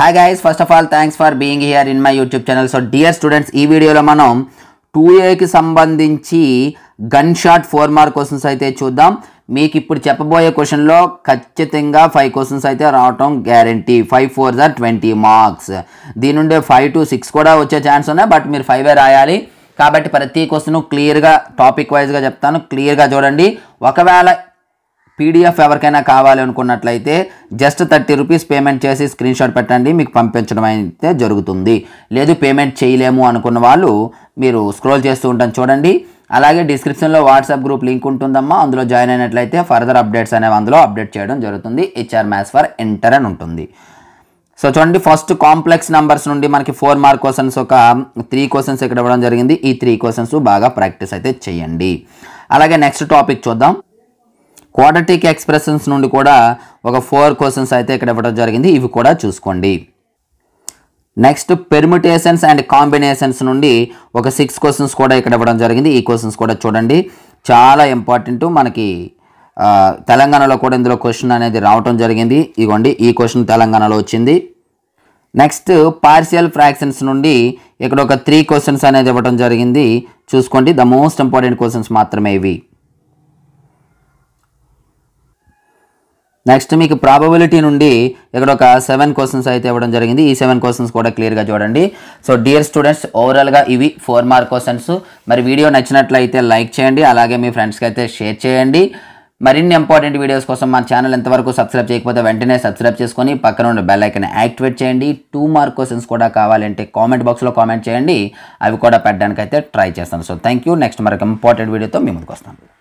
hi guys first of all thanks for being here in my YouTube channel so dear students ఈ వీడియోలో మనం two ఏకి సంబంధించి gun shot four mark questions అయితే చూద్దాం మీకు ఇప్పుడు చెప్పబోయే క్వశ్చన్లో ఖచ్చితంగా ఫైవ్ క్వశ్చన్స్ అయితే రావటం guarantee five four sir twenty marks దీని నుండి ఫైవ్ టు సిక్స్ కూడా వచ్చే ఛాన్స్ ఉన్నాయి బట్ మీరు ఫైవే రాయాలి కాబట్టి ప్రతి క్వశ్చన్ క్లియర్గా టాపిక్ వైజ్గా చెప్తాను క్లియర్గా చూడండి ఒకవేళ పీడిఎఫ్ ఎవరికైనా కావాలి అనుకున్నట్లయితే జస్ట్ థర్టీ రూపీస్ పేమెంట్ చేసి స్క్రీన్ షాట్ పెట్టండి మీకు పంపించడం అయితే జరుగుతుంది లేదు పేమెంట్ చేయలేము అనుకున్న వాళ్ళు మీరు స్క్రోల్ చేస్తూ ఉంటాను చూడండి అలాగే డిస్క్రిప్షన్లో వాట్సాప్ గ్రూప్ లింక్ ఉంటుందమ్మా అందులో జాయిన్ అయినట్లయితే ఫర్దర్ అప్డేట్స్ అనేవి అందులో అప్డేట్ చేయడం జరుగుతుంది హెచ్ఆర్ మ్యాథ్స్ ఫర్ ఎంటర్ అని ఉంటుంది సో చూడండి ఫస్ట్ కాంప్లెక్స్ నెంబర్స్ నుండి మనకి ఫోర్ మార్క్ క్వశ్చన్స్ ఒక త్రీ క్వశ్చన్స్ ఇక్కడ ఇవ్వడం జరిగింది ఈ త్రీ క్వశ్చన్స్ బాగా ప్రాక్టీస్ అయితే చేయండి అలాగే నెక్స్ట్ టాపిక్ చూద్దాం క్వాడటిక్ ఎక్స్ప్రెషన్స్ నుండి కూడా ఒక ఫోర్ క్వశ్చన్స్ అయితే ఇక్కడ ఇవ్వడం జరిగింది ఇవి కూడా చూసుకోండి నెక్స్ట్ పెర్మిటేషన్స్ అండ్ కాంబినేషన్స్ నుండి ఒక సిక్స్ క్వశ్చన్స్ కూడా ఇక్కడ ఇవ్వడం జరిగింది ఈ క్వశ్చన్స్ కూడా చూడండి చాలా ఇంపార్టెంట్ మనకి తెలంగాణలో కూడా ఇందులో క్వశ్చన్ అనేది రావటం జరిగింది ఇగోండి ఈ క్వశ్చన్ తెలంగాణలో వచ్చింది నెక్స్ట్ పార్షియల్ ఫ్రాక్షన్స్ నుండి ఇక్కడ ఒక త్రీ క్వశ్చన్స్ అనేది ఇవ్వడం జరిగింది చూసుకోండి ద మోస్ట్ ఇంపార్టెంట్ క్వశ్చన్స్ మాత్రమే ఇవి నెక్స్ట్ మీకు ప్రాబబిలిటీ నుండి ఇక్కడ ఒక సెవెన్ క్వశ్చన్స్ అయితే ఇవ్వడం జరిగింది ఈ సెవెన్ క్వశ్చన్స్ కూడా క్లియర్గా చూడండి సో డియర్ స్టూడెంట్స్ ఓవరాల్గా ఇవి ఫోర్ మార్క్ క్వశ్చన్స్ మరి వీడియో నచ్చినట్లయితే లైక్ చేయండి అలాగే మీ ఫ్రెండ్స్కి అయితే షేర్ చేయండి మరిన్ని ఇంపార్టెంట్ వీడియోస్ కోసం మా ఛానల్ ఎంతవరకు సబ్స్క్రైబ్ చేయకపోతే వెంటనే సబ్స్క్రైబ్ చేసుకొని పక్కన ఉన్న బెల్లైకన్ యాక్టివేట్ చేయండి టూ మార్క్ క్వశ్చన్స్ కూడా కావాలంటే కామెంట్ బాక్స్లో కామెంట్ చేయండి అవి కూడా పెట్టడానికి అయితే ట్రై చేస్తాను సో థ్యాంక్ యూ నెక్స్ట్ మరొక ఇంపార్టెంట్ వీడియోతో మీ ముందుకు వస్తాను